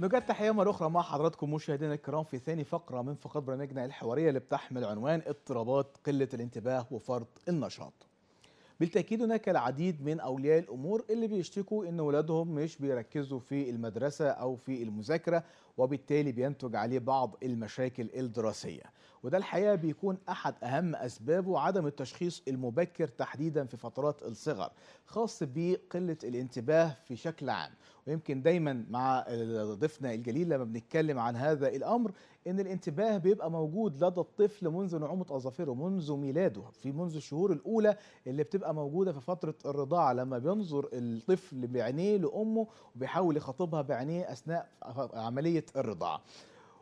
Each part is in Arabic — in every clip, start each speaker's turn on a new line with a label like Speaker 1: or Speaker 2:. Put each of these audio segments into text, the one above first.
Speaker 1: نجد تحية مرة أخرى مع حضراتكم مشاهدينا الكرام في ثاني فقرة من فقرات برنامجنا الحوارية اللي بتحمل عنوان اضطرابات قلة الانتباه وفرط النشاط. بالتأكيد هناك العديد من أولياء الأمور اللي بيشتكوا إن ولادهم مش بيركزوا في المدرسة أو في المذاكرة وبالتالي بينتج عليه بعض المشاكل الدراسية وده الحقيقة بيكون أحد أهم أسبابه عدم التشخيص المبكر تحديدا في فترات الصغر خاص بقلة الانتباه في شكل عام ويمكن دايما مع ضيفنا الجليل لما بنتكلم عن هذا الامر ان الانتباه بيبقى موجود لدى الطفل منذ نعومه اظافره منذ ميلاده في منذ الشهور الاولى اللي بتبقى موجوده في فتره الرضاعه لما بينظر الطفل بعينيه لامه وبيحاول يخاطبها بعينيه اثناء عمليه الرضاعه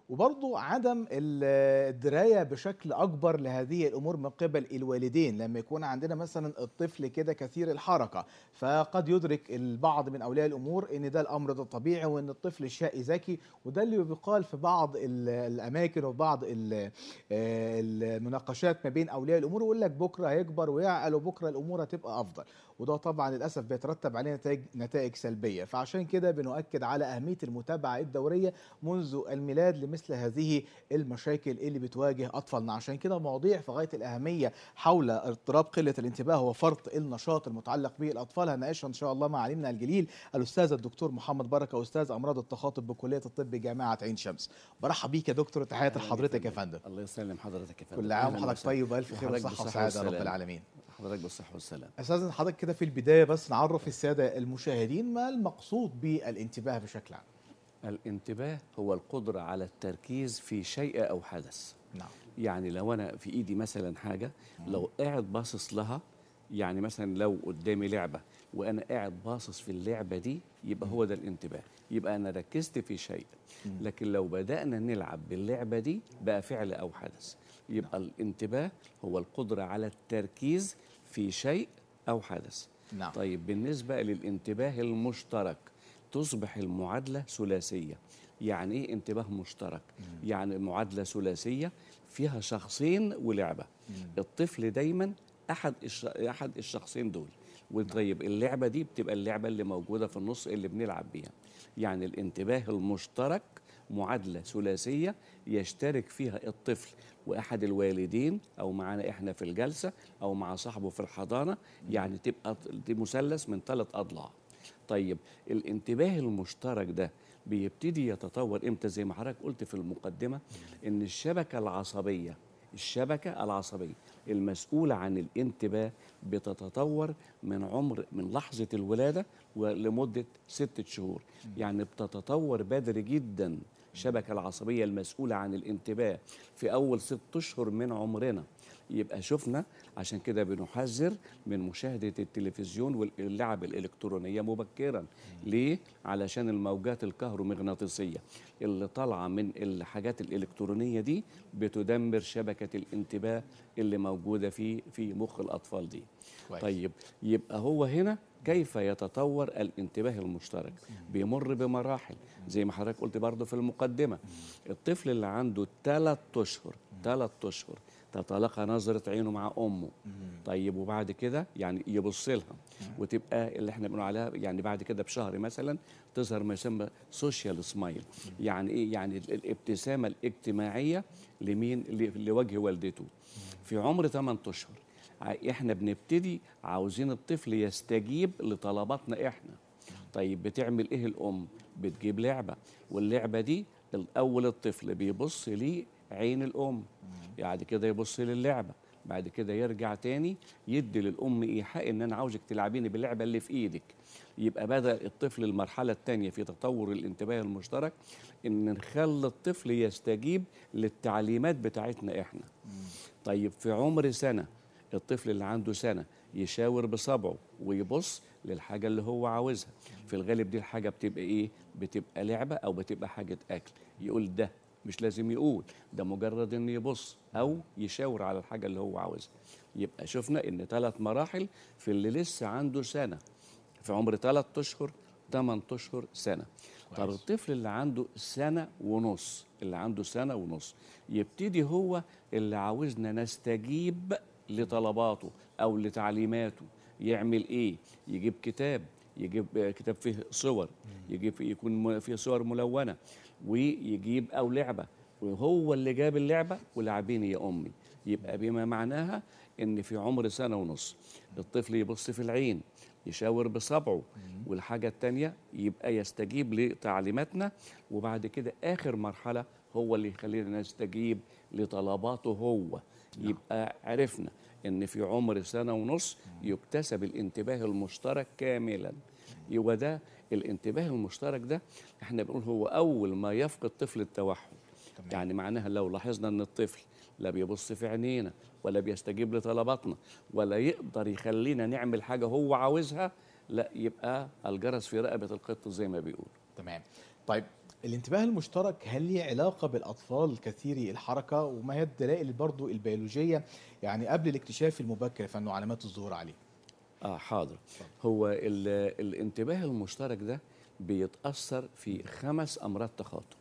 Speaker 1: وبرضو عدم الدرايه بشكل اكبر لهذه الامور من قبل الوالدين لما يكون عندنا مثلا الطفل كده كثير الحركه فقد يدرك البعض من اولياء الامور ان ده الامر ده الطبيعي وان الطفل الشقي ذكي وده اللي بيقال في بعض الاماكن وبعض آه، المناقشات ما بين اولياء الامور ويقول لك بكره هيكبر ويعقل وبكره الامور هتبقى افضل وده طبعا للاسف بيترتب عليه نتائج نتائج سلبيه فعشان كده بنؤكد على اهميه المتابعه الدوريه منذ الميلاد لمثل هذه المشاكل اللي بتواجه اطفالنا عشان كده مواضيع في غايه الاهميه حول اضطراب قله الانتباه وفرط النشاط المتعلق بالاطفال هنناقشها ان شاء الله مع علمنا الجليل الاستاذ الدكتور محمد بركه استاذ امراض التخاطب بكليه الطب جامعه عين شمس برحب بيك يا دكتور تحياتي لحضرتك يا فندم الله يسلم حضرتك يا فندم كل عام وحضرتك طيب والف خير وصحه وسعاده رب العالمين حضرتك بالصحه والسلامه. استاذ حضرتك كده في البدايه بس نعرف الساده المشاهدين ما المقصود بالانتباه بشكل عام.
Speaker 2: الانتباه هو القدره على التركيز في شيء او حدث. نعم. يعني لو انا في ايدي مثلا حاجه لو قاعد باصص لها يعني مثلا لو قدامي لعبه وانا قاعد باصص في اللعبه دي يبقى هو ده الانتباه يبقى انا ركزت في شيء لكن لو بدانا نلعب باللعبه دي بقى فعل او حدث يبقى نعم. الانتباه هو القدرة على التركيز في شيء أو حدث نعم. طيب بالنسبة للانتباه المشترك تصبح المعادلة ثلاثية يعني إيه انتباه مشترك؟ مم. يعني معادلة ثلاثية فيها شخصين ولعبة مم. الطفل دايما أحد أحد الشخصين دول نعم. وطيب اللعبة دي بتبقى اللعبة اللي موجودة في النص اللي بنلعب بيها يعني الانتباه المشترك معادلة ثلاثية يشترك فيها الطفل واحد الوالدين او معانا احنا في الجلسه او مع صاحبه في الحضانه يعني تبقى دي مثلث من ثلاث اضلاع طيب الانتباه المشترك ده بيبتدي يتطور امتى زي ما حضرتك قلت في المقدمه ان الشبكه العصبيه الشبكة العصبية المسؤولة عن الانتباه بتتطور من عمر من لحظة الولادة ولمدة ستة شهور يعني بتتطور بدري جدا الشبكة العصبية المسؤولة عن الانتباه في أول ست أشهر من عمرنا يبقى شفنا عشان كده بنحذر من مشاهده التلفزيون واللعب الالكترونيه مبكرا ليه علشان الموجات الكهرومغناطيسيه اللي طالعه من الحاجات الالكترونيه دي بتدمر شبكه الانتباه اللي موجوده في في مخ الاطفال دي كويس. طيب يبقى هو هنا كيف يتطور الانتباه المشترك بيمر بمراحل زي ما حضرتك قلت برضه في المقدمه الطفل اللي عنده 3 اشهر 3 اشهر تتلقى نظره عينه مع امه طيب وبعد كده يعني يبص لها وتبقى اللي احنا بنقول عليها يعني بعد كده بشهر مثلا تظهر ما يسمى سوشيال سمايل يعني ايه يعني الابتسامه الاجتماعيه لمين لوجه والدته في عمر 8 اشهر احنا بنبتدي عاوزين الطفل يستجيب لطلباتنا احنا طيب بتعمل ايه الام بتجيب لعبه واللعبه دي الاول الطفل بيبص ليه عين الام بعد كده يبص للعبه بعد كده يرجع تاني يدي للام ايحاء ان انا عاوزك تلعبيني باللعبه اللي في ايدك يبقى بدا الطفل المرحله الثانيه في تطور الانتباه المشترك ان نخلي الطفل يستجيب للتعليمات بتاعتنا احنا طيب في عمر سنه الطفل اللي عنده سنه يشاور بصبعه ويبص للحاجه اللي هو عاوزها في الغالب دي الحاجه بتبقى ايه بتبقى لعبه او بتبقى حاجه اكل يقول ده مش لازم يقول ده مجرد انه يبص او يشاور على الحاجه اللي هو عاوزها يبقى شفنا ان ثلاث مراحل في اللي لسه عنده سنه في عمر ثلاث اشهر ثمان اشهر سنه طب الطفل اللي عنده سنه ونص اللي عنده سنه ونص يبتدي هو اللي عاوزنا نستجيب لطلباته او لتعليماته يعمل ايه يجيب كتاب يجيب كتاب فيه صور يجيب فيه يكون فيه صور ملونه ويجيب او لعبه وهو اللي جاب اللعبه ولاعبين يا امي يبقى بما معناها ان في عمر سنه ونص الطفل يبص في العين يشاور بصبعه والحاجه الثانيه يبقى يستجيب لتعليماتنا وبعد كده اخر مرحله هو اللي يخلينا نستجيب لطلباته هو نعم. يبقى عرفنا ان في عمر سنه ونص يكتسب الانتباه المشترك كاملا يبقى ده الانتباه المشترك ده احنا بنقول هو اول ما يفقد طفل التوحد تمام. يعني معناها لو لاحظنا ان الطفل لا بيبص في عينينا ولا بيستجيب لطلباتنا ولا يقدر يخلينا نعمل حاجه هو عاوزها لا يبقى الجرس في رقبه القط زي ما بيقول تمام طيب
Speaker 1: الانتباه المشترك هل ليه علاقة بالأطفال كثيري الحركة وما هي الدلائل برضو البيولوجية يعني قبل الاكتشاف المبكر فإنه علامات الظهور عليه
Speaker 2: اه حاضر هو الانتباه المشترك ده بيتاثر في خمس امراض تخاطب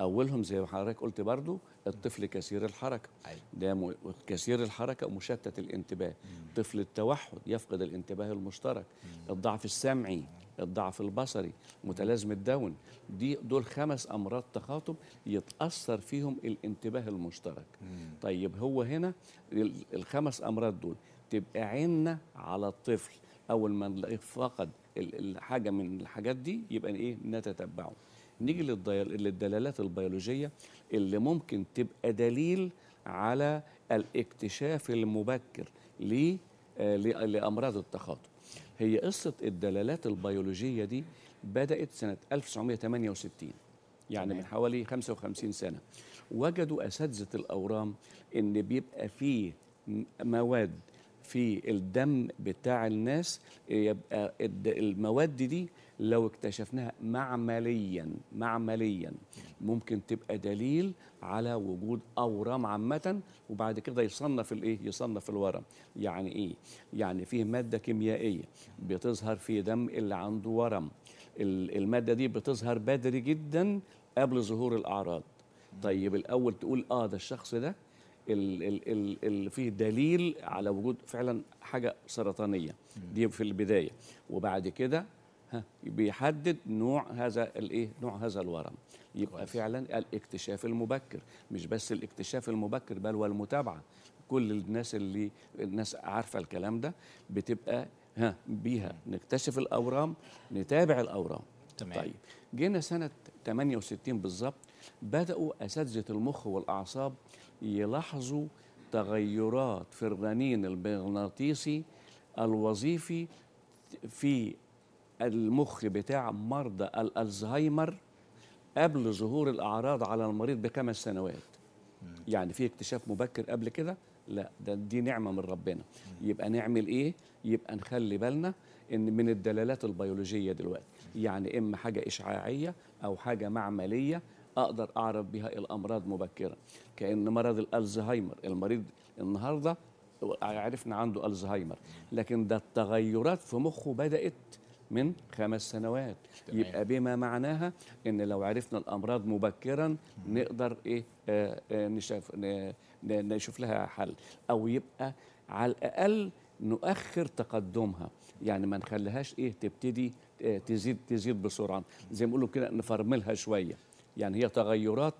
Speaker 2: اولهم زي ما حضرتك قلت برضو الطفل كثير الحركه أيوة. ده كثير الحركه ومشتت الانتباه طفل التوحد يفقد الانتباه المشترك الضعف السمعي الضعف البصري متلازمه داون دي دول خمس امراض تخاطب يتاثر فيهم الانتباه المشترك مم. طيب هو هنا الخمس امراض دول تبقى عيننا على الطفل اول ما فقد الحاجه من الحاجات دي يبقى ايه نتتبعه نيجي للدلالات البيولوجيه اللي ممكن تبقى دليل على الاكتشاف المبكر آه، لامراض التخاطب هي قصه الدلالات البيولوجيه دي بدات سنه 1968 يعني من حوالي 55 سنه وجدوا اساتذه الاورام ان بيبقى فيه مواد في الدم بتاع الناس يبقى المواد دي لو اكتشفناها معمليا معمليا ممكن تبقى دليل على وجود اورام عامه وبعد كده يصنف الايه يصنف الورم يعني ايه يعني فيه ماده كيميائيه بتظهر في دم اللي عنده ورم الماده دي بتظهر بدري جدا قبل ظهور الاعراض طيب الاول تقول اه ده الشخص ده اللي فيه دليل على وجود فعلا حاجه سرطانيه دي في البدايه وبعد كده بيحدد نوع هذا الايه نوع هذا الورم يبقى كويس. فعلا الاكتشاف المبكر مش بس الاكتشاف المبكر بل والمتابعه كل الناس اللي الناس عارفه الكلام ده بتبقى ها بيها نكتشف الاورام نتابع الاورام تمام طيب جينا سنه 68 بالظبط بداوا اساتذه المخ والاعصاب يلاحظوا تغيرات في الرنين المغناطيسي الوظيفي في المخ بتاع مرضى الالزهايمر قبل ظهور الاعراض على المريض بخمس سنوات يعني في اكتشاف مبكر قبل كده لا ده دي نعمه من ربنا يبقى نعمل ايه يبقى نخلي بالنا ان من الدلالات البيولوجيه دلوقتي يعني اما حاجه اشعاعيه او حاجه معمليه اقدر اعرف بها الامراض مبكرا كان مرض الالزهايمر المريض النهارده عرفنا عنده الزهايمر لكن ده التغيرات في مخه بدات من خمس سنوات تمام. يبقى بما معناها ان لو عرفنا الامراض مبكرا نقدر ايه آه, آه، نشوف نشوف لها حل او يبقى على الاقل نؤخر تقدمها يعني ما نخليهاش ايه تبتدي آه، تزيد تزيد بسرعه زي ما بيقولوا كده نفرملها شويه يعني هي تغيرات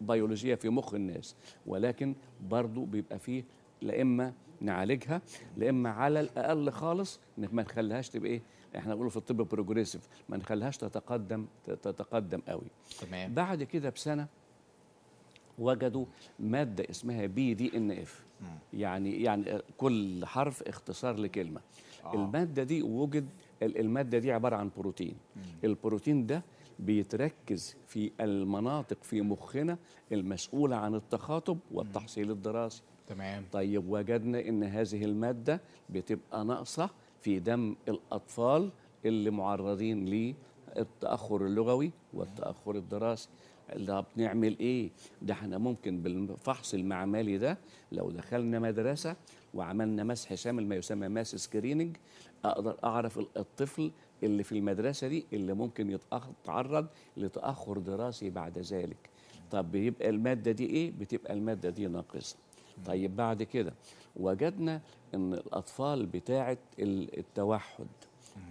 Speaker 2: بيولوجيه في مخ الناس ولكن برضو بيبقى فيه لا اما نعالجها لا اما على الاقل خالص ما نخليهاش تبقى ايه احنا بنقول في الطب بروجريسيف ما نخليهاش تتقدم تتقدم قوي تمام بعد كده بسنه وجدوا ماده اسمها بي دي ان اف يعني يعني كل حرف اختصار لكلمه آه. الماده دي وجد الماده دي عباره عن بروتين مم. البروتين ده بيتركز في المناطق في مخنا المسؤولة عن التخاطب والتحصيل الدراسي تمام طيب وجدنا ان هذه المادة بتبقى ناقصة في دم الأطفال اللي معرضين للتأخر اللغوي والتأخر الدراسي ده بنعمل ايه ده احنا ممكن بالفحص المعملي ده لو دخلنا مدرسه وعملنا مسح شامل ما يسمى ماس سكريننج اقدر اعرف الطفل اللي في المدرسه دي اللي ممكن يتعرض لتاخر دراسي بعد ذلك طب بيبقى الماده دي ايه بتبقى الماده دي ناقصه طيب بعد كده وجدنا ان الاطفال بتاعه التوحد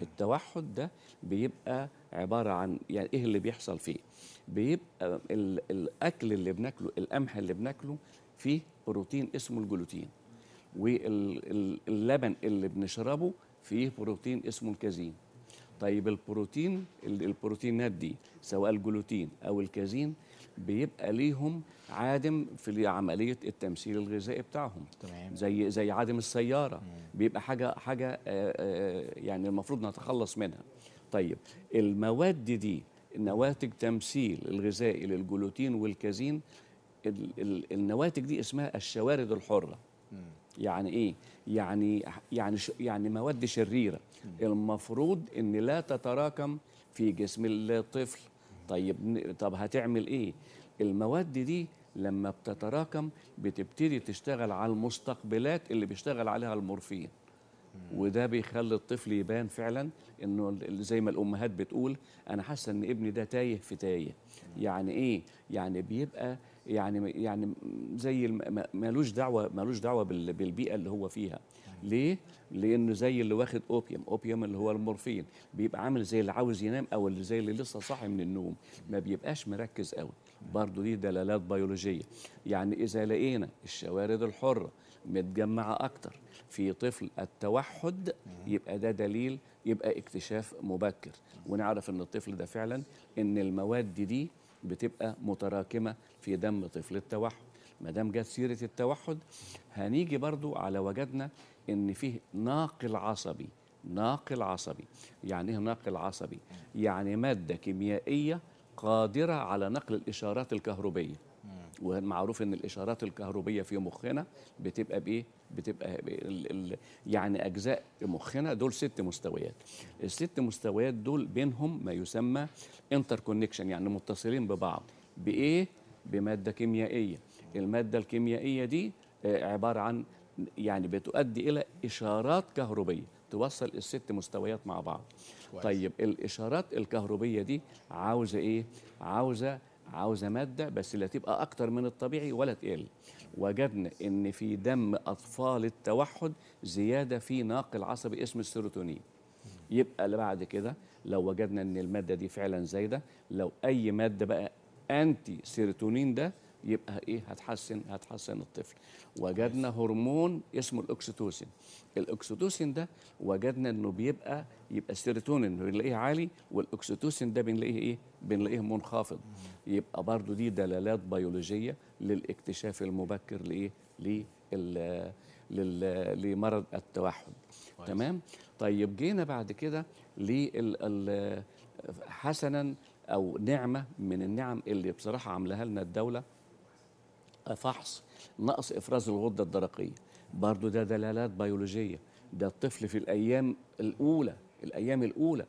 Speaker 2: التوحد ده بيبقى عباره عن يعني ايه اللي بيحصل فيه بيبقى الاكل اللي بناكله القمح اللي بناكله فيه بروتين اسمه الجلوتين واللبن اللي بنشربه فيه بروتين اسمه الكازين طيب البروتين البروتينات دي سواء الجلوتين او الكازين بيبقى ليهم عادم في عمليه التمثيل الغذائي بتاعهم تمام. زي زي عادم السياره مم. بيبقى حاجه حاجه آه، آه، يعني المفروض نتخلص منها طيب المواد دي نواتج تمثيل الغذائي للجلوتين والكازين النواتج دي اسمها الشوارد الحره يعني ايه يعني يعني يعني مواد شريره المفروض ان لا تتراكم في جسم الطفل طيب طب هتعمل ايه المواد دي لما بتتراكم بتبتدي تشتغل على المستقبلات اللي بيشتغل عليها المورفين وده بيخلي الطفل يبان فعلا انه زي ما الامهات بتقول انا حاسه ان ابني ده تايه في تايه يعني ايه يعني بيبقى يعني يعني زي مالوش دعوه مالوش دعوه بالبيئه اللي هو فيها ليه لانه زي اللي واخد اوبيوم اوبيوم اللي هو المورفين بيبقى عامل زي اللي عاوز ينام او اللي زي اللي لسه صاحي من النوم ما بيبقاش مركز قوي برضه دي دلالات بيولوجيه يعني اذا لقينا الشوارد الحره متجمعه اكتر في طفل التوحد يبقى ده دليل يبقى اكتشاف مبكر ونعرف ان الطفل ده فعلا ان المواد دي بتبقى متراكمه في دم طفل التوحد ما دام جت سيره التوحد هنيجي برضو على وجدنا ان فيه ناقل عصبي ناقل عصبي يعني ايه ناقل عصبي يعني ماده كيميائيه قادره على نقل الاشارات الكهربيه ومعروف ان الاشارات الكهربيه في مخنا بتبقى بايه بتبقى يعني اجزاء مخنا دول ست مستويات الست مستويات دول بينهم ما يسمى انتر كونكشن يعني متصلين ببعض بايه بماده كيميائيه الماده الكيميائيه دي آه، عباره عن يعني بتؤدي الى اشارات كهربيه توصل الست مستويات مع بعض كويس. طيب الاشارات الكهربيه دي عاوزه ايه عاوزه عاوزه ماده بس لا تبقى اكتر من الطبيعي ولا تقل وجدنا ان في دم اطفال التوحد زياده في ناقل عصبي اسمه السيروتونين يبقى بعد كده لو وجدنا ان الماده دي فعلا زايده لو اي ماده بقى انتي سيروتونين ده يبقى ايه هتحسن هتحسن الطفل وجدنا هرمون اسمه الاكسيتوسين الاكسيتوسين ده وجدنا انه بيبقى يبقى السيروتونين بنلاقيه عالي والاكسيتوسين ده بنلاقيه ايه بنلاقيه منخفض يبقى برضو دي دلالات بيولوجيه للاكتشاف المبكر لايه لل لمرض التوحد تمام طيب جينا بعد كده حسنا او نعمه من النعم اللي بصراحه عاملاها لنا الدوله فحص نقص افراز الغده الدرقيه برضه ده دلالات بيولوجيه ده الطفل في الايام الاولى الايام الاولى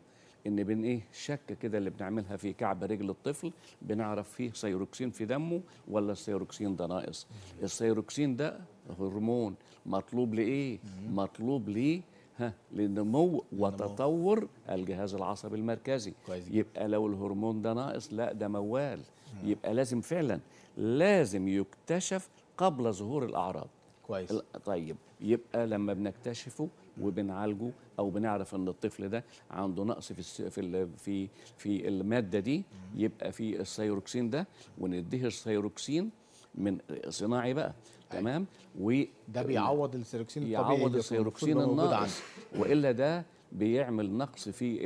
Speaker 2: ان بين ايه شكه كده اللي بنعملها في كعب رجل الطفل بنعرف فيه سيروكسين في دمه ولا السيروكسين ده ناقص السيروكسين ده هرمون مطلوب لايه مطلوب ليه ها لنمو وتطور الجهاز العصبي المركزي يبقى لو الهرمون ده ناقص لا ده موال يبقى لازم فعلا لازم يكتشف قبل ظهور الاعراض كويس طيب يبقى لما بنكتشفه وبنعالجه او بنعرف ان الطفل ده عنده نقص في في في في الماده دي يبقى في الثيروكسين ده ونديه السيروكسين من صناعي بقى طيب. تمام و ده بيعوض الثيروكسين الطبيعي يعوض الثيروكسين الناقص والا ده بيعمل نقص في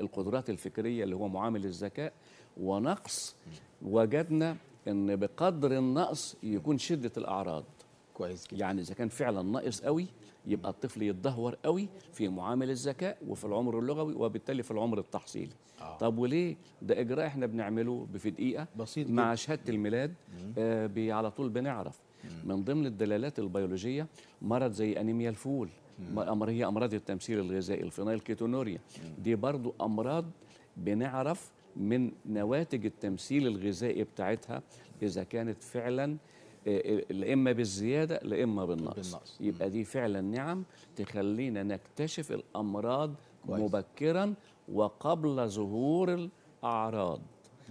Speaker 2: القدرات الفكريه اللي هو معامل الذكاء ونقص وجدنا ان بقدر النقص يكون شده الاعراض كويس جدا يعني اذا كان فعلا ناقص قوي يبقى الطفل يتدهور قوي في معامل الذكاء وفي العمر اللغوي وبالتالي في العمر التحصيلي آه. طب وليه ده اجراء احنا بنعمله في دقيقه بسيط مع شهاده الميلاد آه على طول بنعرف مم. من ضمن الدلالات البيولوجيه مرض زي انيميا الفول امر هي امراض التمثيل الغذائي الفينايل كيتونوريا دي برضو امراض بنعرف من نواتج التمثيل الغذائي بتاعتها اذا كانت فعلا آه، آه، لا اما بالزياده لا اما بالنقص. بالنقص يبقى دي فعلا نعم تخلينا نكتشف الامراض كويس. مبكرا وقبل ظهور الاعراض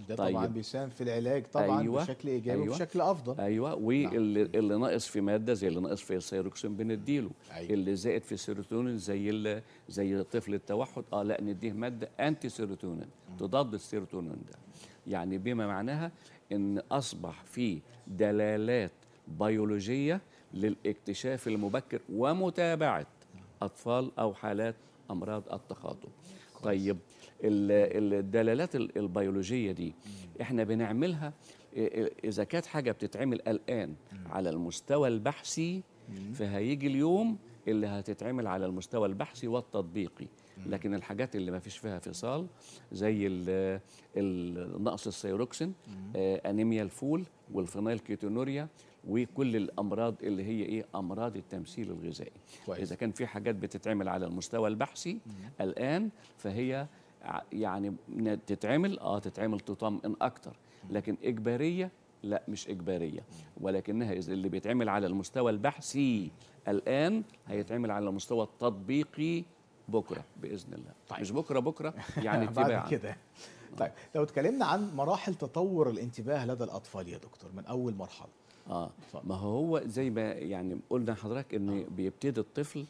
Speaker 2: ده طيب. طبعا
Speaker 1: بيساهم في العلاج طبعا أيوة. بشكل ايجابي أيوة. وبشكل افضل
Speaker 2: ايوه واللي نعم. اللي ناقص في ماده زي اللي ناقص في السيروكسين بنديله أيوة. اللي زائد في السيروتونين زي زي طفل التوحد اه لا نديه ماده انتي سيروتونين تضاد السيروتونين ده يعني بما معناها ان اصبح في دلالات بيولوجيه للاكتشاف المبكر ومتابعه اطفال او حالات امراض التخاطب طيب الدلالات البيولوجيه دي احنا بنعملها إيه، إيه، اذا كانت حاجه بتتعمل الان على المستوى البحثي فهيجي اليوم اللي هتتعمل على المستوى البحثي والتطبيقي لكن الحاجات اللي ما فيش فيها فصال زي نقص السيروكسين آه، انيميا الفول والفينايل كيتونوريا وكل الامراض اللي هي ايه امراض التمثيل الغذائي كويس. اذا كان في حاجات بتتعمل على المستوى البحثي الان فهي يعني تتعمل اه تتعمل تطمئن اكتر لكن اجباريه لا مش اجباريه ولكنها اللي بيتعمل على المستوى البحثي الان هيتعمل على المستوى التطبيقي بكره باذن الله طيب. مش بكره بكره يعني بعد كده
Speaker 1: طيب لو اتكلمنا عن مراحل تطور الانتباه لدى الاطفال يا دكتور من اول مرحله
Speaker 2: اه ما هو زي ما يعني قلنا لحضرتك ان آه. بيبتدي الطفل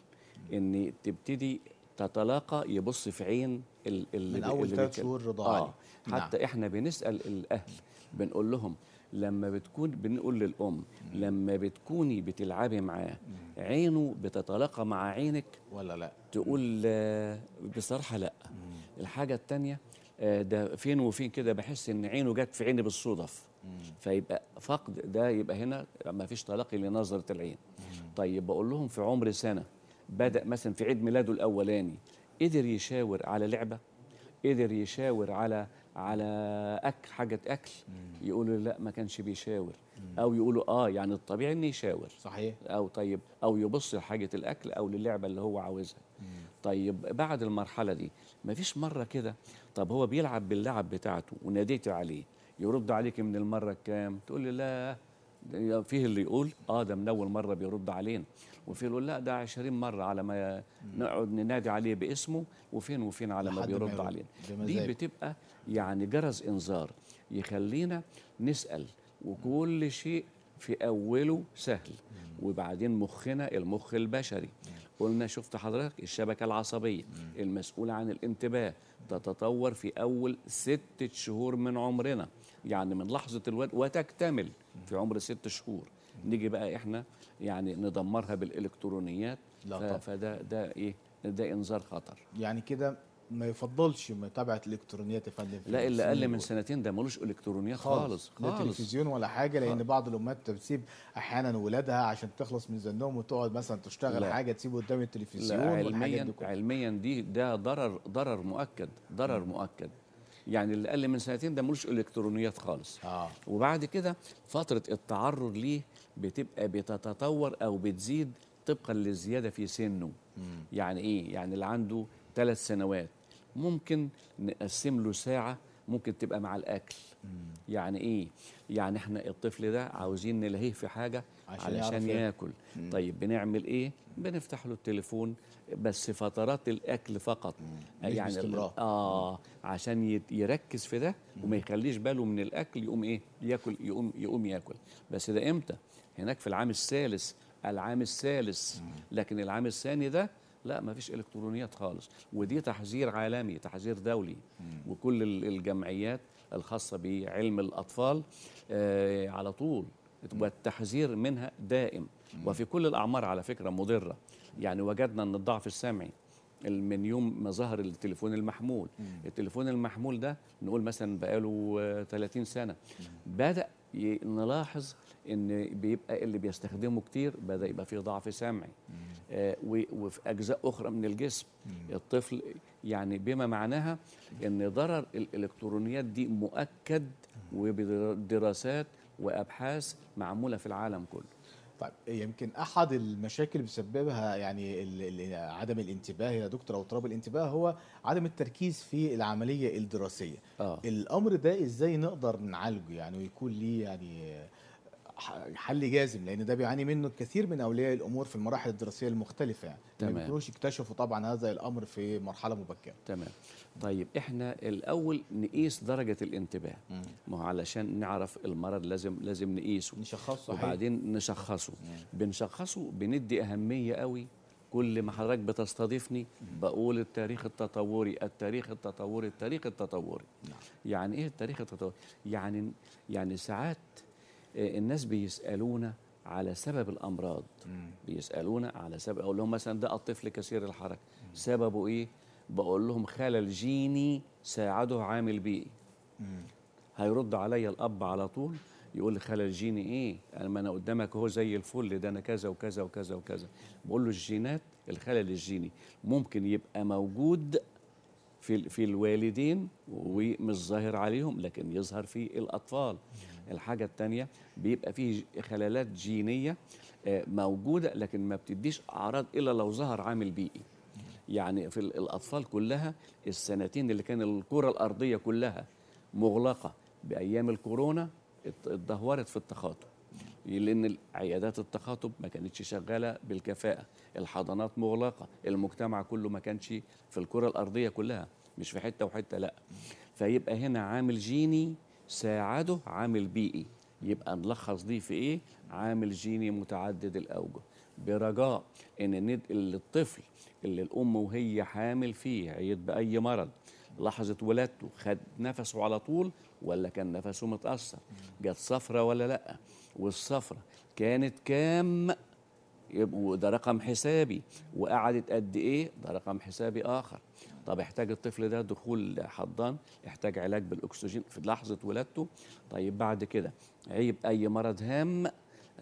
Speaker 2: ان تبتدي تتلاقى يبص في عين اللي من اول ثلاث شهور رضاعه آه. حتى نعم. احنا بنسال الاهل بنقول لهم لما بتكون بنقول للام لما بتكوني بتلعبي معاه عينه بتتلاقى مع عينك ولا لا تقول آه، بصراحه لا الحاجه الثانيه آه، ده فين وفين كده بحس ان عينه جت في عيني بالصدف فيبقى فقد ده يبقى هنا ما فيش تلاقي لنظره العين طيب بقول لهم في عمر سنه بدأ مثلا في عيد ميلاده الأولاني قدر يشاور على لعبة قدر يشاور على على أكل حاجة أكل يقولوا لا ما كانش بيشاور أو يقولوا آه يعني الطبيعي إنه يشاور صحيح أو طيب أو يبص لحاجة الأكل أو للعبة اللي هو عاوزها طيب بعد المرحلة دي ما فيش مرة كده طب هو بيلعب باللعب بتاعته وناديت عليه يرد عليك من المرة الكام تقول لي لا فيه اللي يقول اه ده من اول مره بيرد علينا وفيه يقول لا ده 20 مره على ما نقعد ننادي عليه باسمه وفين وفين على ما بيرد علينا دي بتبقى يعني جرس انذار يخلينا نسال وكل شيء في اوله سهل وبعدين مخنا المخ البشري قلنا شفت حضرتك الشبكه العصبيه المسؤوله عن الانتباه تتطور في اول ستة شهور من عمرنا يعني من لحظه الولد وتكتمل في عمر ست شهور نيجي بقى احنا يعني ندمرها بالالكترونيات لا طبعا. فده ده ايه ده انذار خطر
Speaker 1: يعني كده ما يفضلش متابعه الالكترونيات يا فندم لا اللي اقل من
Speaker 2: سنتين ده ملوش الكترونيات خالص خالص لا تلفزيون
Speaker 1: ولا حاجه لان خالص. بعض الامهات بتسيب احيانا ولادها عشان تخلص من ذنهم وتقعد مثلا تشتغل لا. حاجه تسيبه قدام التلفزيون لا علميا دي
Speaker 2: علميا دي ده ضرر ضرر مؤكد ضرر مؤكد يعني اللي اقل من سنتين ده ملوش الكترونيات خالص آه. وبعد كده فتره التعرض ليه بتبقى بتتطور او بتزيد طبقا للزياده في سنه مم. يعني ايه يعني اللي عنده ثلاث سنوات ممكن نقسم له ساعه ممكن تبقى مع الاكل مم. يعني ايه يعني احنا الطفل ده عاوزين نلهيه في حاجه عشان علشان ياكل مم. طيب بنعمل ايه بنفتح له التليفون بس فترات الاكل فقط مم. يعني باستمرار اه عشان يركز في ده وما يخليش باله من الاكل يقوم ايه ياكل يقوم يقوم ياكل بس ده امتى هناك في العام الثالث العام الثالث لكن العام الثاني ده لا ما فيش الكترونيات خالص ودي تحذير عالمي تحذير دولي وكل الجمعيات الخاصه بعلم الاطفال آه على طول والتحذير التحذير منها دائم وفي كل الاعمار على فكره مضره يعني وجدنا ان الضعف السمعي من يوم ما ظهر التليفون المحمول التليفون المحمول ده نقول مثلا بقاله 30 سنة بدأ نلاحظ ان بيبقى اللي بيستخدمه كتير بدا يبقى فيه ضعف سمعي آه وفي اجزاء اخرى من الجسم مم. الطفل يعني بما معناها ان ضرر الالكترونيات دي مؤكد
Speaker 1: وبدراسات وابحاث معموله في العالم كله طيب يمكن احد المشاكل اللي بيسببها يعني عدم الانتباه يا دكتور او اضطراب الانتباه هو عدم التركيز في العمليه الدراسيه آه. الامر ده ازاي نقدر نعالجه يعني ويكون ليه يعني حل جازم لان ده بيعاني منه الكثير من اولياء الامور في المراحل الدراسيه المختلفه يعني تمام ما بيكونوش اكتشفوا طبعا هذا الامر في مرحله مبكره
Speaker 2: تمام طيب احنا الاول نقيس درجه الانتباه ما هو علشان نعرف المرض لازم لازم نقيسه نشخصه وبعدين أيوه. نشخصه مم. بنشخصه بندي اهميه قوي كل ما حضرتك بتستضيفني بقول التاريخ التطوري التاريخ التطوري التاريخ التطوري نعم. يعني ايه التاريخ التطوري يعني يعني ساعات آه، الناس بيسالونا على سبب الامراض مم. بيسالونا على سبب اقول لهم مثلا ده الطفل كثير الحركه سببه ايه بقول لهم خلل جيني ساعده عامل بيئي هيرد عليا الاب على طول يقول لي خلل جيني ايه؟ انا ما انا قدامك اهو زي الفل ده انا كذا وكذا وكذا وكذا بقول له الجينات الخلل الجيني ممكن يبقى موجود في في الوالدين ومش ظاهر عليهم لكن يظهر في الاطفال الحاجه الثانيه بيبقى فيه خلالات جينيه آه، موجوده لكن ما بتديش اعراض الا لو ظهر عامل بيئي يعني في الأطفال كلها السنتين اللي كان الكرة الأرضية كلها مغلقة بأيام الكورونا اتدهورت في التخاطب لأن عيادات التخاطب ما كانتش شغالة بالكفاءة الحضانات مغلقة المجتمع كله ما كانش في الكرة الأرضية كلها مش في حتة وحتة لا فيبقى هنا عامل جيني ساعده عامل بيئي يبقى نلخص دي في ايه عامل جيني متعدد الاوجه برجاء ان الطفل اللي الام وهي حامل فيه عيد باي مرض لحظه ولادته خد نفسه على طول ولا كان نفسه متاثر جت صفرة ولا لا والصفرة كانت كام وده رقم حسابي وقعدت قد ايه ده رقم حسابي اخر طب احتاج الطفل ده دخول حضان احتاج علاج بالاكسجين في لحظه ولادته طيب بعد كده عيب اي مرض هام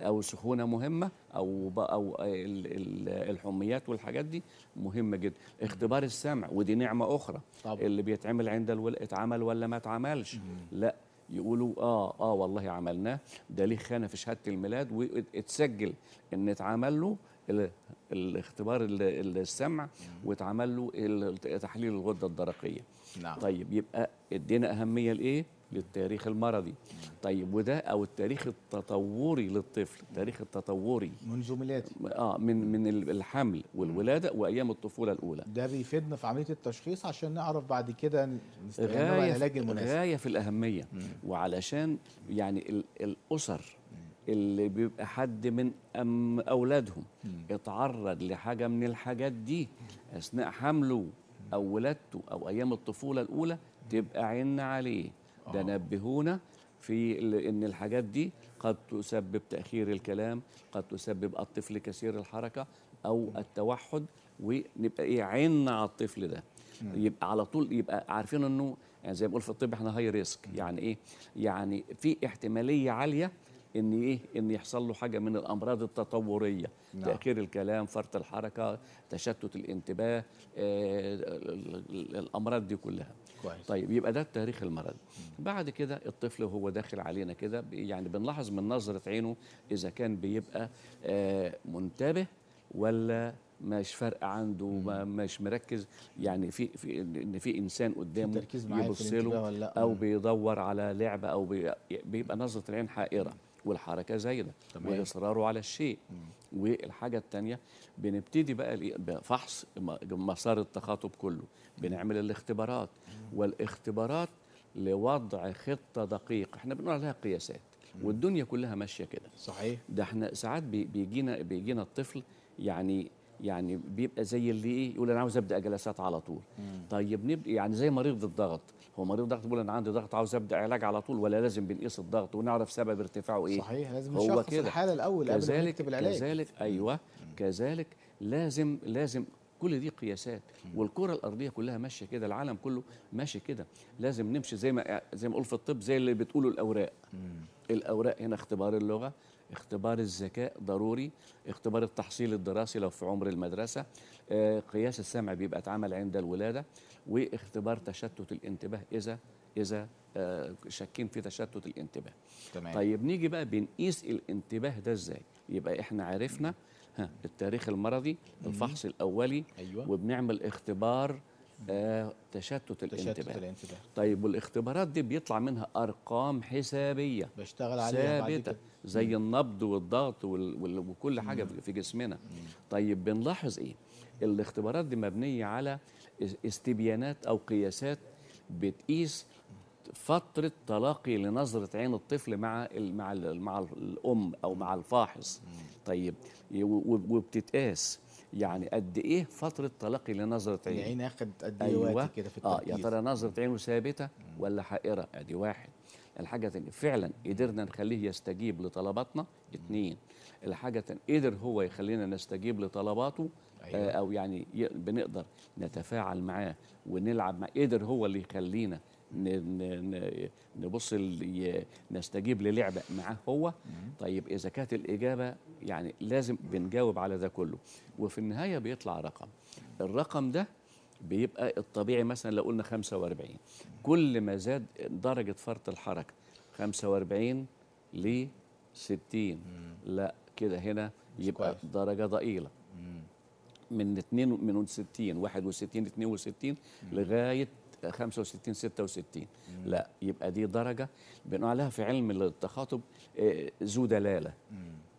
Speaker 2: او سخونه مهمه او او الحميات والحاجات دي مهمه جدا اختبار السمع ودي نعمه اخرى طبعا. اللي بيتعمل عند الول... اتعمل ولا ما اتعملش لا يقولوا اه اه والله عملناه ده ليه خانه في شهاده الميلاد واتسجل ان اتعمل له الاختبار السمع واتعمل له تحليل الغده الدرقيه نعم. طيب يبقى ادينا اهميه لايه للتاريخ المرضي طيب وده او التاريخ التطوري للطفل التاريخ التطوري منذ ميلاده اه من من الحمل والولاده وايام الطفوله الاولى ده بيفيدنا في عمليه
Speaker 1: التشخيص عشان نعرف بعد كده نستخدمه العلاج المناسب
Speaker 2: غايه في الاهميه مم. وعلشان يعني الاسر اللي بيبقى حد من أم اولادهم مم. اتعرض لحاجه من الحاجات دي اثناء حمله او ولادته او ايام الطفوله الاولى تبقى عيننا عليه ده نبهونا في ان الحاجات دي قد تسبب تاخير الكلام قد تسبب الطفل كثير الحركه او التوحد ونبقى ايه عيننا على الطفل ده يبقى على طول يبقى عارفين انه يعني زي ما بقول في الطب احنا هاي ريسك يعني ايه يعني في احتماليه عاليه ان ايه ان يحصل له حاجه من الامراض التطوريه نعم. تاخير الكلام فرط الحركه تشتت الانتباه آه الامراض دي كلها كويس. طيب يبقى ده تاريخ المرض بعد كده الطفل وهو داخل علينا كده يعني بنلاحظ من نظره عينه اذا كان بيبقى آه، منتبه ولا مش فارق عنده مش مركز يعني في في ان في انسان قدامه يبص له او بيدور على لعبه او بيبقى نظره العين حائره والحركه زايده واصراره على الشيء مم. والحاجه الثانيه بنبتدي بقى بفحص مسار التخاطب كله بنعمل الاختبارات والاختبارات لوضع خطه دقيقه احنا بنقول لها قياسات والدنيا كلها ماشيه كده صحيح ده احنا ساعات بيجينا بيجينا الطفل يعني يعني بيبقى زي اللي ايه يقول انا عاوز ابدا جلسات على طول مم. طيب نبدا يعني زي مريض الضغط هو مريض الضغط بيقول انا عندي ضغط عاوز ابدا علاج على طول ولا لازم بنقيس الضغط ونعرف سبب ارتفاعه ايه صحيح لازم هو كده الحاله
Speaker 1: الاول قبل ما نكتب العلاج كذلك
Speaker 2: ايوه مم. كذلك لازم لازم كل دي قياسات والكره الارضيه كلها ماشيه كده العالم كله ماشي كده لازم نمشي زي ما زي ما اقول في الطب زي اللي بتقوله الاوراق مم. الاوراق هنا اختبار اللغه اختبار الذكاء ضروري اختبار التحصيل الدراسي لو في عمر المدرسة آه، قياس السمع بيبقى اتعمل عند الولادة واختبار تشتت الانتباه إذا إذا آه، شاكين في تشتت الانتباه تمام. طيب نيجي بقى بنقيس الانتباه ده إزاي يبقى إحنا عرفنا ها التاريخ المرضي الفحص الأولي أيوة. وبنعمل اختبار آه تشتت الانتباه. تشتت الانتباه طيب والاختبارات دي بيطلع منها ارقام حسابيه
Speaker 1: بشتغل عليها ثابته
Speaker 2: زي النبض والضغط وكل حاجه في جسمنا طيب بنلاحظ ايه الاختبارات دي مبنيه على استبيانات او قياسات بتقيس فتره تلاقي لنظره عين الطفل مع مع مع الام او مع الفاحص طيب وبتتقاس يعني قد ايه فتره تلاقي لنظره عين العين اخد قد ايه أيوة. وقت كده في التركيز اه يا ترى نظره عينه ثابته ولا حائره ادي واحد الحاجة الثانية فعلا قدرنا نخليه يستجيب لطلباتنا اثنين الحاجة قدر هو يخلينا نستجيب لطلباته أيوة. آه، أو يعني بنقدر نتفاعل معاه ونلعب مع قدر هو اللي يخلينا نبص نستجيب للعبة معاه هو طيب إذا كانت الإجابة يعني لازم بنجاوب على ده كله وفي النهاية بيطلع رقم الرقم ده بيبقى الطبيعي مثلا لو قلنا 45 كل ما زاد درجه فرط الحركه 45 ل 60 لا كده هنا يبقى كويس. درجه ضئيله من 2 من 60 61 62 لغايه 65 66 لا يبقى دي درجه بنقول عليها في علم التخاطب آه، ذو دلاله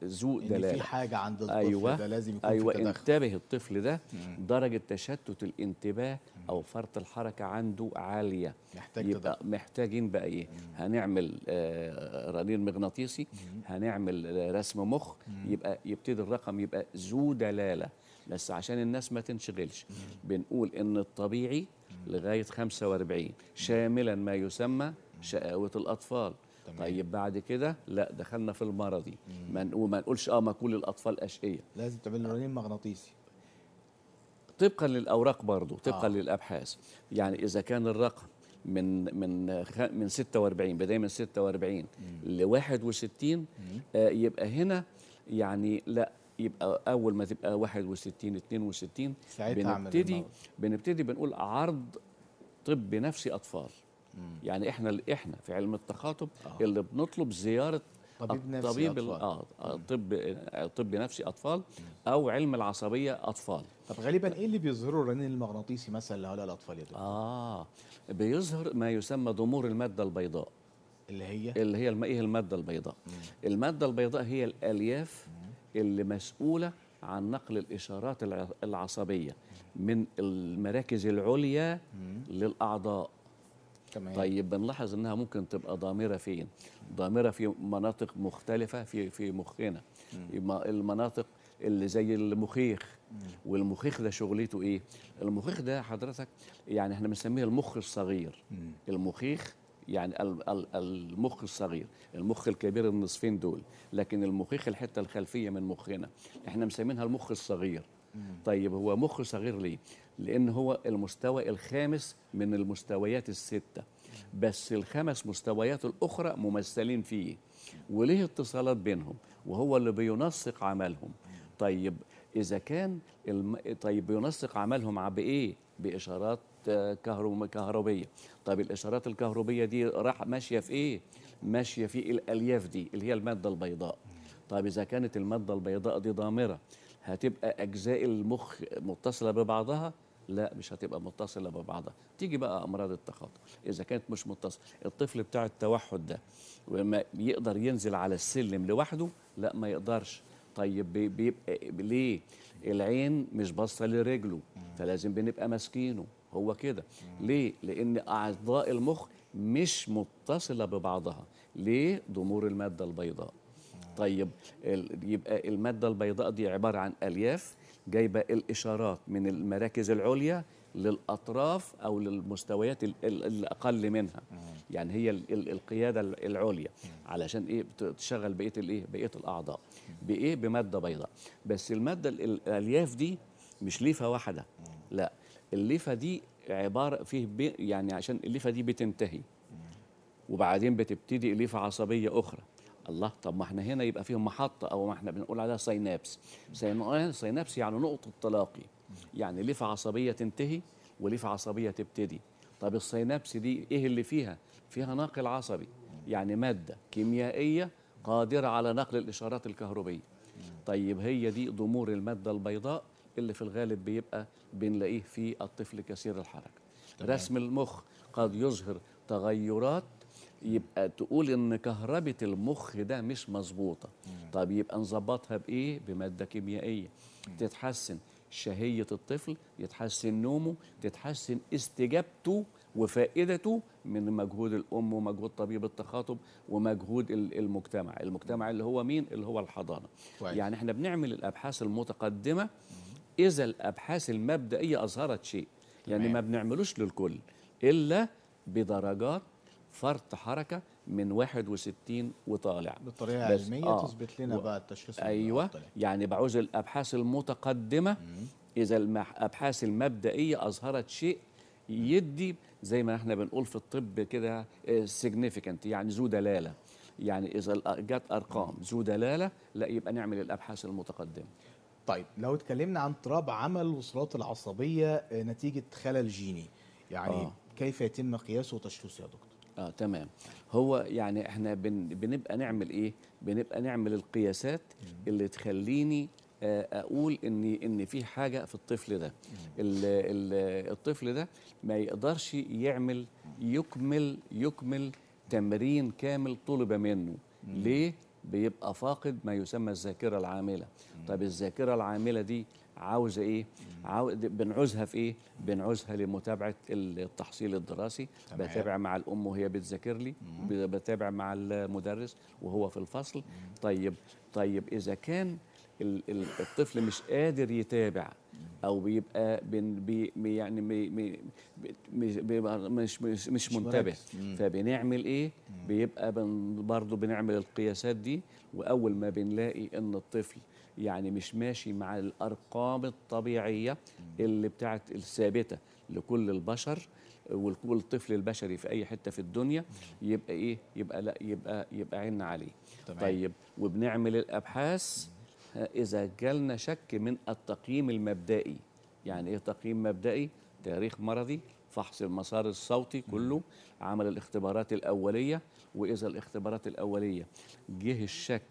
Speaker 2: ذو دلاله في
Speaker 1: حاجه عند الطفل أيوة ده لازم يكون أيوة في تدخل
Speaker 2: انتبه الطفل ده درجه تشتت الانتباه او فرط الحركه عنده عاليه محتاج يبقى تدخل. محتاجين بقى ايه هنعمل آه رنين مغناطيسي مم. هنعمل آه، رسم مخ مم. يبقى يبتدي الرقم يبقى ذو دلاله بس عشان الناس ما تنشغلش بنقول ان الطبيعي لغايه 45 شاملا ما يسمى شقاوه الاطفال تمام. طيب بعد كده لا دخلنا في المرضي ما نقولش اه ما كل الاطفال اشقيه
Speaker 1: لازم تعمل له رنين مغناطيسي
Speaker 2: طبقا للاوراق برضه طبقا آه. للابحاث يعني اذا كان الرقم من من من 46 بدايه من 46 ل 61 آه يبقى هنا يعني لا يبقى اول ما تبقى 61 62 بنبتدي بنبتدي بنقول عرض طب نفسي اطفال يعني احنا احنا في علم التخاطب آه. اللي بنطلب زياره طبيب نفسي طبيب اه, آه، طب آه، طب نفسي اطفال او علم العصبيه اطفال طب
Speaker 1: غالبا ايه اللي بيظهره الرنين المغناطيسي مثلا لهؤلاء
Speaker 2: الاطفال يا دكتور؟ اه بيظهر ما يسمى ضمور الماده البيضاء اللي هي اللي هي الم... ايه الماده البيضاء؟ مم. الماده البيضاء هي الالياف مم. اللي مسؤوله عن نقل الاشارات العصبيه من المراكز العليا مم. للاعضاء تمام. طيب بنلاحظ انها ممكن تبقى ضامره فين ضامره في مناطق مختلفه في في مخنا المناطق اللي زي المخيخ والمخيخ ده شغلته ايه المخيخ ده حضرتك يعني احنا بنسميه المخ الصغير المخيخ يعني المخ الصغير المخ الكبير النصفين دول لكن المخيخ الحته الخلفيه من مخنا احنا مسمينها المخ الصغير طيب هو مخه صغير ليه لان هو المستوى الخامس من المستويات السته بس الخمس مستويات الاخرى ممثلين فيه وليه اتصالات بينهم وهو اللي بينسق عملهم طيب اذا كان الم... طيب بينسق عملهم بايه باشارات آه، كهربيه طب الاشارات الكهربيه دي راح ماشيه في ايه ماشيه في الالياف دي اللي هي الماده البيضاء طيب اذا كانت الماده البيضاء دي ضامره هتبقى اجزاء المخ متصله ببعضها لا مش هتبقى متصله ببعضها تيجي بقى امراض التخاطب اذا كانت مش متصله الطفل بتاع التوحد ده وما يقدر ينزل على السلم لوحده لا ما يقدرش طيب بيبقى ليه العين مش باصه لرجله فلازم بنبقى ماسكينه هو كده ليه لان اعضاء المخ مش متصله ببعضها ليه ضمور الماده البيضاء طيب يبقى المادة البيضاء دي عبارة عن ألياف جايبة الإشارات من المراكز العليا للأطراف أو للمستويات الأقل منها يعني هي القيادة العليا علشان إيه بتشغل بقية الإيه بقية الأعضاء بإيه بمادة بيضاء بس المادة الألياف دي مش ليفة واحدة لا الليفة دي عبارة فيه يعني عشان الليفة دي بتنتهي وبعدين بتبتدي ليفة عصبية أخرى الله طب ما احنا هنا يبقى فيهم محطه او ما احنا بنقول عليها سينابس سينابس يعني نقطه تلاقي يعني ليه في عصبيه تنتهي وليه في عصبيه تبتدي طب السينابس دي ايه اللي فيها فيها ناقل عصبي يعني ماده كيميائيه قادره على نقل الاشارات الكهربيه طيب هي دي ضمور الماده البيضاء اللي في الغالب بيبقى بنلاقيه في الطفل كثير الحركه رسم المخ قد يظهر تغيرات يبقى تقول ان كهربة المخ ده مش مظبوطه طب يبقى نظبطها بايه بماده كيميائيه تتحسن شهيه الطفل يتحسن نومه تتحسن استجابته وفائدته من مجهود الام ومجهود طبيب التخاطب ومجهود المجتمع المجتمع اللي هو مين اللي هو الحضانه كويس. يعني احنا بنعمل الابحاث المتقدمه اذا الابحاث المبدئيه اظهرت شيء يعني ما بنعملوش للكل الا بدرجات فرط حركه من 61 وطالع بطريقه علميه آه تثبت لنا و... بقى التشخيص ايوه يعني بعوز الابحاث المتقدمه مم. اذا الابحاث المبدئيه اظهرت شيء يدي زي ما احنا بنقول في الطب كده سيجنيفيكانت آه، يعني ذو دلاله
Speaker 1: يعني اذا جت ارقام ذو دلاله لا يبقى نعمل الابحاث المتقدمه طيب لو اتكلمنا عن اضطراب عمل الوصلات العصبيه آه، نتيجه خلل جيني يعني آه. كيف يتم قياسه وتشخيصه يا دكتور اه تمام هو يعني احنا
Speaker 2: بن بنبقى نعمل ايه بنبقى نعمل القياسات اللي تخليني آه، اقول ان ان في حاجه في الطفل ده الـ الـ الطفل ده ما يقدرش يعمل يكمل يكمل تمرين كامل طلب منه ليه بيبقى فاقد ما يسمى الذاكره العامله طب الذاكره العامله دي عاوزه ايه عاوز بنعوزها في ايه بنعوزها لمتابعه التحصيل الدراسي تمام. بتابع مع الام وهي بتذاكر لي بتابع مع المدرس وهو في الفصل مم. طيب طيب اذا كان الطفل مش قادر يتابع او بيبقى بن بي يعني بي... مي بي... مش مش, مش منتبه فبنعمل ايه بيبقى بن برضه بنعمل القياسات دي واول ما بنلاقي ان الطفل يعني مش ماشي مع الارقام الطبيعيه اللي بتاعت الثابته لكل البشر ولكل طفل البشري في اي حته في الدنيا يبقى ايه يبقى لا يبقى يبقى عيننا عليه تمام. طيب وبنعمل الابحاث اذا جالنا شك من التقييم المبدئي يعني ايه تقييم مبدئي تاريخ مرضي فحص المسار الصوتي كله عمل الاختبارات الاوليه واذا الاختبارات الاوليه جه الشك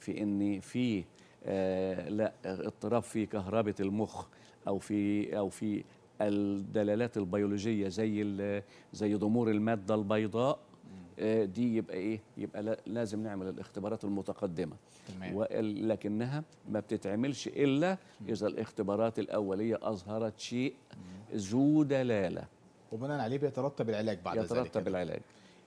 Speaker 2: في ان في آه، لا اضطراب في كهربة المخ أو في أو في الدلالات البيولوجية زي زي ضمور المادة البيضاء آه، دي يبقى ايه يبقى لازم نعمل الاختبارات المتقدمه تمام. لكنها ما بتتعملش الا اذا الاختبارات الاوليه اظهرت شيء ذو دلاله
Speaker 1: وبناء عليه بيترتب العلاج بعد يترتب ذلك يترتب يعني. العلاج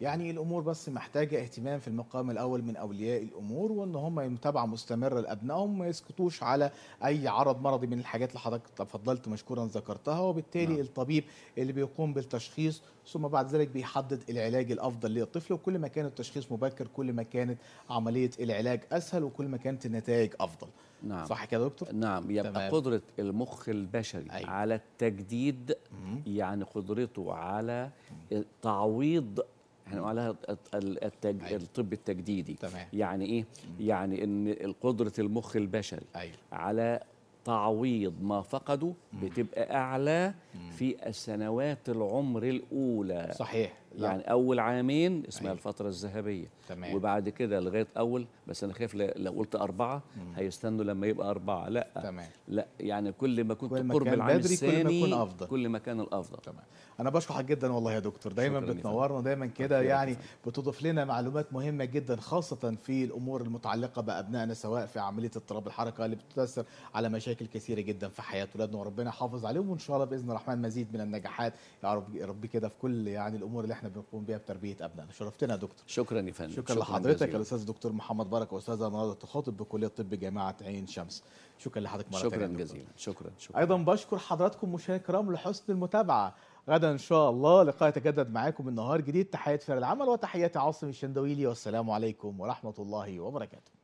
Speaker 1: يعني الامور بس محتاجه اهتمام في المقام الاول من اولياء الامور وان هم متابعه مستمره لابنائهم ما يسكتوش على اي عرض مرضي من الحاجات اللي حضرتك تفضلت مشكورا ذكرتها وبالتالي نعم. الطبيب اللي بيقوم بالتشخيص ثم بعد ذلك بيحدد العلاج الافضل للطفل وكل ما كان التشخيص مبكر كل ما كانت عمليه العلاج اسهل وكل ما كانت النتائج افضل نعم صح كده يا دكتور نعم يبقى تمام. قدره المخ البشري أي. أيوه. على التجديد مم. يعني
Speaker 2: قدرته على تعويض احنا عليها التج... أيوه. الطب التجديدي تمام. يعني ايه يعني ان قدره المخ البشري أيوة. على تعويض ما فقده بتبقى اعلى في السنوات العمر الاولى صحيح يعني اول عامين اسمها أيه. الفتره الذهبيه تمام وبعد كده لغايه اول بس انا خايف لو قلت اربعه مم. هيستنوا لما يبقى اربعه لا تمام لا يعني كل ما كنت كل قرب العام بدري الثاني كل ما يكون افضل كل ما كان الافضل تمام
Speaker 1: انا بشكرك جدا والله يا دكتور دايما بتنورنا دايما كده يعني بتضيف لنا معلومات مهمه جدا خاصه في الامور المتعلقه بابنائنا سواء في عمليه اضطراب الحركه اللي بتتاثر على مشاكل كثيره جدا في حياه اولادنا وربنا يحافظ عليهم وان شاء الله باذن الرحمن مزيد من النجاحات يا رب كده في كل يعني الامور اللي احنا احنا بنقوم بها بتربيه ابنائنا شرفتنا يا دكتور شكرا يا فندم شكرا, شكرا لحضرتك الاستاذ دكتور محمد بركه استاذ نهضه تخاطب بكليه الطب جامعه عين شمس شكرا لحضرتك مره شكرا جزيلا شكرا شكرا ايضا بشكر حضراتكم مشاهدي الكرام لحسن المتابعه غدا ان شاء الله لقاء يتجدد معاكم النهار جديد تحيات فريق العمل وتحيات عاصم الشندويلي والسلام عليكم ورحمه الله وبركاته